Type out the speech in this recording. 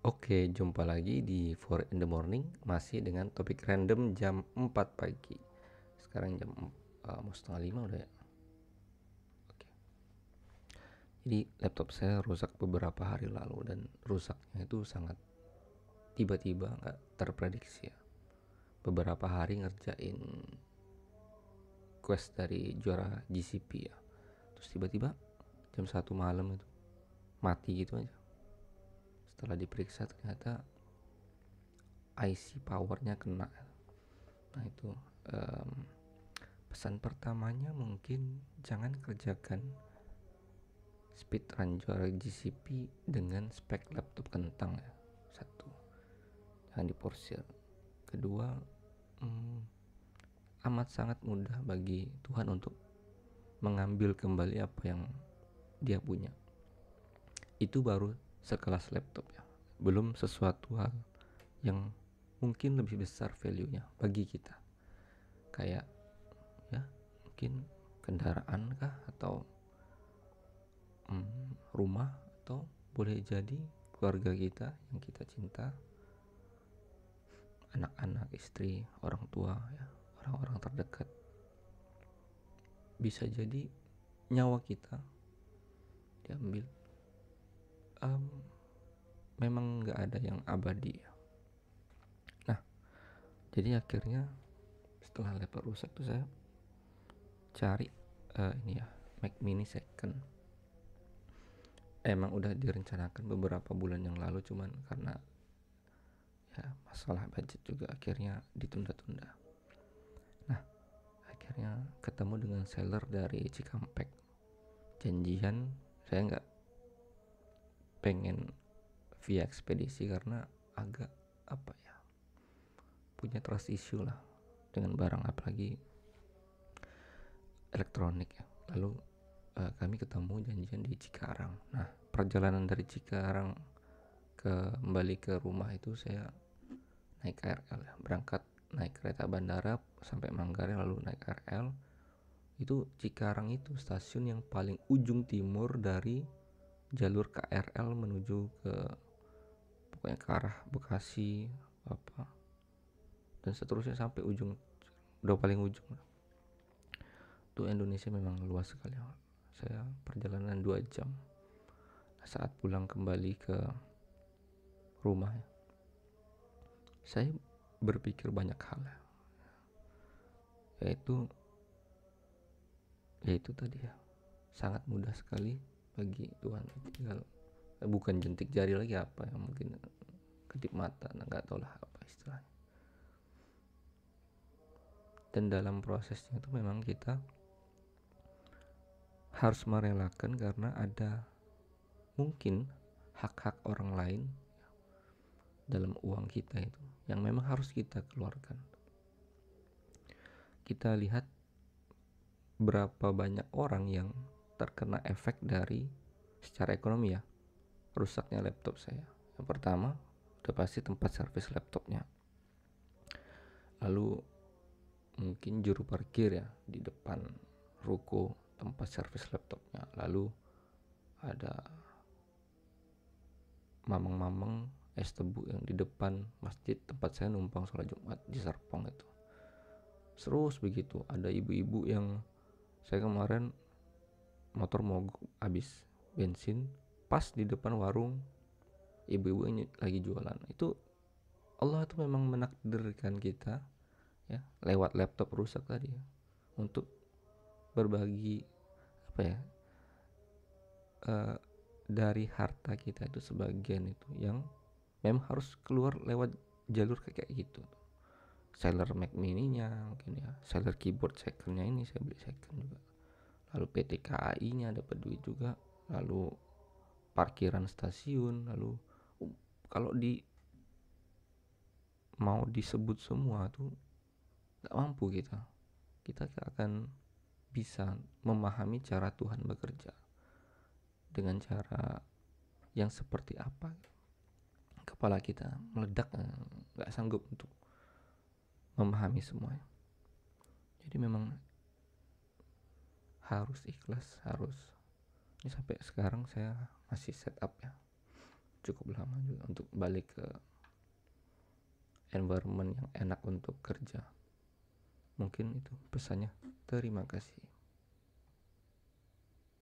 Oke, jumpa lagi di 4 in the morning masih dengan topik random jam 4 pagi. Sekarang jam uh, setengah lima udah ya. Oke. Jadi laptop saya rusak beberapa hari lalu dan rusaknya itu sangat tiba-tiba nggak -tiba, terprediksi ya. Beberapa hari ngerjain quest dari juara GCP ya. Terus tiba-tiba jam satu malam itu mati gitu aja setelah diperiksa ternyata IC powernya kena nah itu um, pesan pertamanya mungkin jangan kerjakan speed run juara GCP dengan spek laptop kentang ya satu jangan diporsir kedua um, amat sangat mudah bagi Tuhan untuk mengambil kembali apa yang dia punya itu baru sekelas laptop ya belum sesuatu hal yang mungkin lebih besar value-nya bagi kita kayak ya mungkin kendaraan kah atau hmm, rumah atau boleh jadi keluarga kita yang kita cinta anak-anak istri orang tua ya orang-orang terdekat bisa jadi nyawa kita diambil um, memang nggak ada yang abadi ya. nah jadi akhirnya setelah laptop rusak tuh saya cari uh, ini ya Mac Mini second emang udah direncanakan beberapa bulan yang lalu cuman karena ya masalah budget juga akhirnya ditunda-tunda nah akhirnya ketemu dengan seller dari Cikampek janjian saya nggak pengen via ekspedisi karena agak apa ya punya trust issue lah dengan barang apalagi elektronik ya lalu uh, kami ketemu janjian di Cikarang nah perjalanan dari Cikarang ke kembali ke rumah itu saya naik KRL ya berangkat naik kereta bandara sampai Manggarai lalu naik KRL itu Cikarang itu stasiun yang paling ujung timur dari jalur KRL menuju ke pokoknya ke arah Bekasi apa dan seterusnya sampai ujung udah paling ujung tuh Indonesia memang luas sekali saya perjalanan dua jam saat pulang kembali ke rumah saya berpikir banyak hal ya. yaitu yaitu tadi ya sangat mudah sekali bagi Tuhan tinggal bukan jentik jari lagi apa yang mungkin kedip mata nah, nggak tahu lah apa istilahnya dan dalam prosesnya itu memang kita harus merelakan karena ada mungkin hak-hak orang lain dalam uang kita itu yang memang harus kita keluarkan kita lihat berapa banyak orang yang terkena efek dari secara ekonomi ya rusaknya laptop saya. Yang pertama udah pasti tempat servis laptopnya. Lalu mungkin juru parkir ya di depan ruko tempat servis laptopnya. Lalu ada mamang-mamang es tebu yang di depan masjid tempat saya numpang sholat Jumat di Serpong itu. Terus begitu ada ibu-ibu yang saya kemarin motor mogok habis bensin pas di depan warung ibu-ibu ini lagi jualan itu Allah tuh memang menakdirkan kita ya lewat laptop rusak tadi ya, untuk berbagi apa ya uh, dari harta kita itu sebagian itu yang memang harus keluar lewat jalur kayak gitu seller Mac mininya mungkin ya seller keyboard secondnya ini saya beli second juga lalu PT KAI nya dapat duit juga lalu parkiran stasiun lalu um, kalau di mau disebut semua tuh nggak mampu kita kita akan bisa memahami cara Tuhan bekerja dengan cara yang seperti apa kepala kita meledak nggak sanggup untuk memahami semuanya jadi memang harus ikhlas harus ini sampai sekarang saya masih setup ya cukup lama juga untuk balik ke environment yang enak untuk kerja mungkin itu pesannya terima kasih